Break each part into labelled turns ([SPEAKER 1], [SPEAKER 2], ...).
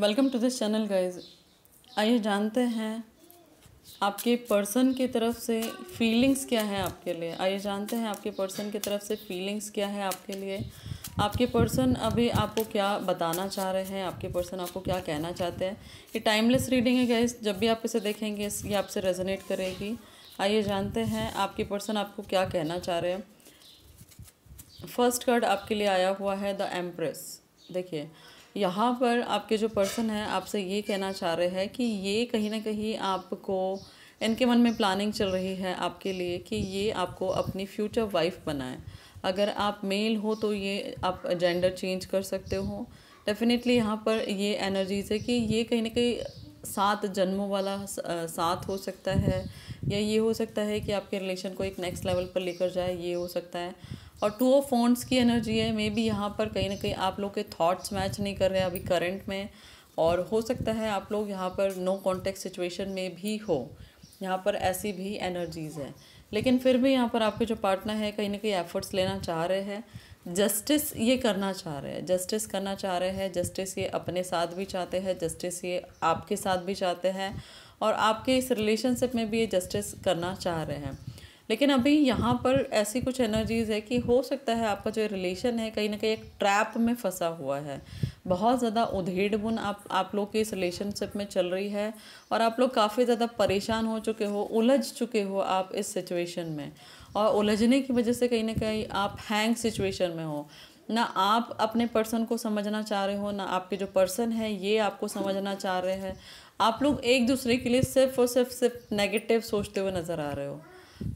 [SPEAKER 1] welcome to this channel guys आइए जानते हैं आपके पर्सन की तरफ से फीलिंग्स क्या है आपके लिए आइए जानते हैं आपके पर्सन की तरफ से फीलिंग्स क्या है आपके लिए आपके पर्सन अभी आपको क्या बताना चाह रहे हैं आपके पर्सन आपको क्या कहना चाहते हैं ये टाइमलेस रीडिंग है गाइज जब भी आप इसे देखेंगे ये आपसे रेजोनेट करेगी आइए जानते हैं आपके पर्सन आपको क्या कहना चाह रहे हैं फर्स्ट कार्ड आपके लिए आया हुआ है द एम्प्रेस देखिए यहाँ पर आपके जो पर्सन हैं आपसे ये कहना चाह रहे हैं कि ये कहीं ना कहीं आपको इनके मन में प्लानिंग चल रही है आपके लिए कि ये आपको अपनी फ्यूचर वाइफ बनाए अगर आप मेल हो तो ये आप जेंडर चेंज कर सकते हो डेफिनेटली यहाँ पर ये एनर्जीज है कि ये कहीं ना कहीं सात जन्मों वाला साथ हो सकता है या ये हो सकता है कि आपके रिलेशन को एक नेक्स्ट लेवल पर लेकर जाए ये हो सकता है और टू ऑफ फोन्स की एनर्जी है मे बी यहाँ पर कहीं ना कहीं आप लोग के थॉट्स मैच नहीं कर रहे अभी करंट में और हो सकता है आप लोग यहाँ पर नो कॉन्टेक्ट सिचुएशन में भी हो यहाँ पर ऐसी भी एनर्जीज़ है लेकिन फिर भी यहाँ पर आपके जो पार्टनर है कहीं ना कहीं एफर्ट्स लेना चाह रहे हैं जस्टिस ये करना चाह रहे हैं जस्टिस करना चाह रहे हैं जस्टिस ये अपने साथ भी चाहते हैं जस्टिस ये आपके साथ भी चाहते हैं और आपके इस रिलेशनशिप में भी ये जस्टिस करना चाह रहे हैं लेकिन अभी यहाँ पर ऐसी कुछ एनर्जीज़ है कि हो सकता है आपका जो रिलेशन है कहीं ना कहीं एक ट्रैप में फंसा हुआ है बहुत ज़्यादा उधेड़ बुन आप आप लोग की इस रिलेशनशिप में चल रही है और आप लोग काफ़ी ज़्यादा परेशान हो चुके हो उलझ चुके हो आप इस सिचुएशन में और उलझने की वजह से कहीं ना कहीं आप हैंग सिचुएशन में हो ना आप अपने पर्सन को समझना चाह रहे हो ना आपके जो पर्सन है ये आपको समझना चाह रहे हैं आप लोग एक दूसरे के लिए सिर्फ और सिर्फ सिर्फ नेगेटिव सोचते हुए नज़र आ रहे हो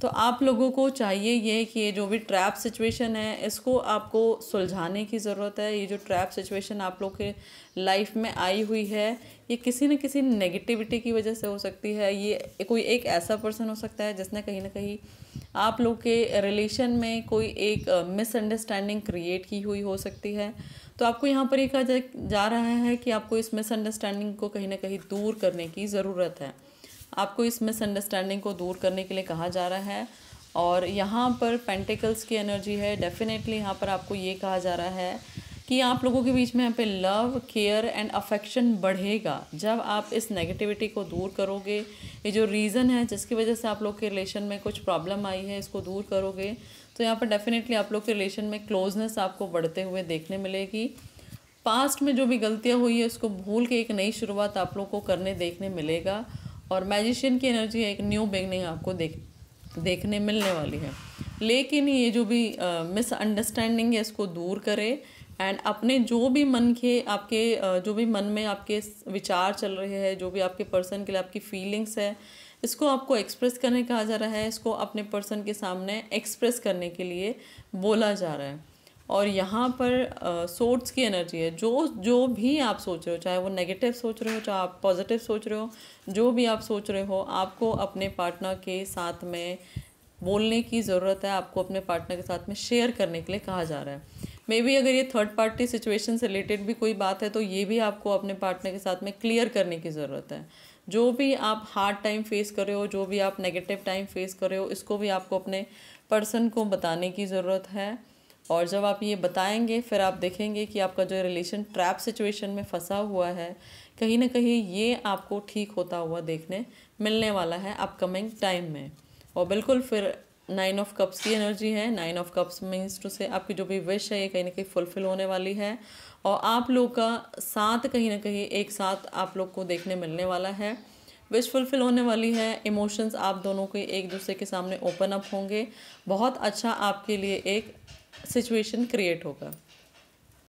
[SPEAKER 1] तो आप लोगों को चाहिए ये कि ये जो भी ट्रैप सिचुएशन है इसको आपको सुलझाने की ज़रूरत है ये जो ट्रैप सिचुएशन आप लोग के लाइफ में आई हुई है ये किसी न किसी नेगेटिविटी की वजह से हो सकती है ये कोई एक ऐसा पर्सन हो सकता है जिसने कहीं ना कहीं आप लोग के रिलेशन में कोई एक मिसअंडरस्टैंडिंग क्रिएट की हुई हो सकती है तो आपको यहाँ पर ये कहा जा रहा है कि आपको इस मिसअंडरस्टैंडिंग को कहीं ना कहीं दूर करने की ज़रूरत है आपको इस मिसअंडरस्टैंडिंग को दूर करने के लिए कहा जा रहा है और यहाँ पर पेंटिकल्स की एनर्जी है डेफिनेटली यहाँ पर आपको ये कहा जा रहा है कि आप लोगों के बीच में यहाँ पे लव केयर एंड अफेक्शन बढ़ेगा जब आप इस नेगेटिविटी को दूर करोगे ये जो रीज़न है जिसकी वजह से आप लोग के रिलेशन में कुछ प्रॉब्लम आई है इसको दूर करोगे तो यहाँ पर डेफिनेटली आप लोग के रिलेशन में क्लोजनेस आपको बढ़ते हुए देखने मिलेगी पास्ट में जो भी गलतियाँ हुई है उसको भूल के एक नई शुरुआत आप लोग को करने देखने मिलेगा और मैजिशियन की एनर्जी है एक न्यू बिगनिंग आपको देख देखने मिलने वाली है लेकिन ये जो भी मिसअंडरस्टैंडिंग uh, है इसको दूर करें एंड अपने जो भी मन के आपके uh, जो भी मन में आपके विचार चल रहे हैं जो भी आपके पर्सन के लिए आपकी फीलिंग्स है इसको आपको एक्सप्रेस करने कहा जा रहा है इसको अपने पर्सन के सामने एक्सप्रेस करने के लिए बोला जा रहा है और यहाँ पर सोर्ट्स की एनर्जी है जो जो भी आप सोच रहे हो चाहे वो नेगेटिव सोच रहे हो चाहे आप पॉजिटिव सोच रहे हो जो भी आप सोच रहे हो आपको अपने पार्टनर के साथ में बोलने की ज़रूरत है आपको अपने पार्टनर के साथ में शेयर करने के लिए कहा जा रहा है मे बी अगर ये थर्ड पार्टी सिचुएशन से रिलेटेड भी कोई बात है तो ये भी आपको अपने पार्टनर के साथ में क्लियर करने की ज़रूरत है जो भी आप हार्ड टाइम फेस कर रहे हो जो भी आप नेगेटिव टाइम फेस कर रहे हो इसको भी आपको अपने पर्सन को बताने की ज़रूरत है और जब आप ये बताएंगे फिर आप देखेंगे कि आपका जो रिलेशन ट्रैप सिचुएशन में फंसा हुआ है कहीं ना कहीं ये आपको ठीक होता हुआ देखने मिलने वाला है अपकमिंग टाइम में और बिल्कुल फिर नाइन ऑफ कप्स की एनर्जी है नाइन ऑफ कप्स मीन्स टू से आपकी जो भी विश है ये कहीं ना कहीं फुलफिल होने वाली है और आप लोग का साथ कहीं ना कहीं एक साथ आप लोग को देखने मिलने वाला है विश फुलफिल होने वाली है इमोशंस आप दोनों के एक दूसरे के सामने ओपन अप होंगे बहुत अच्छा आपके लिए एक सिचुएशन क्रिएट होगा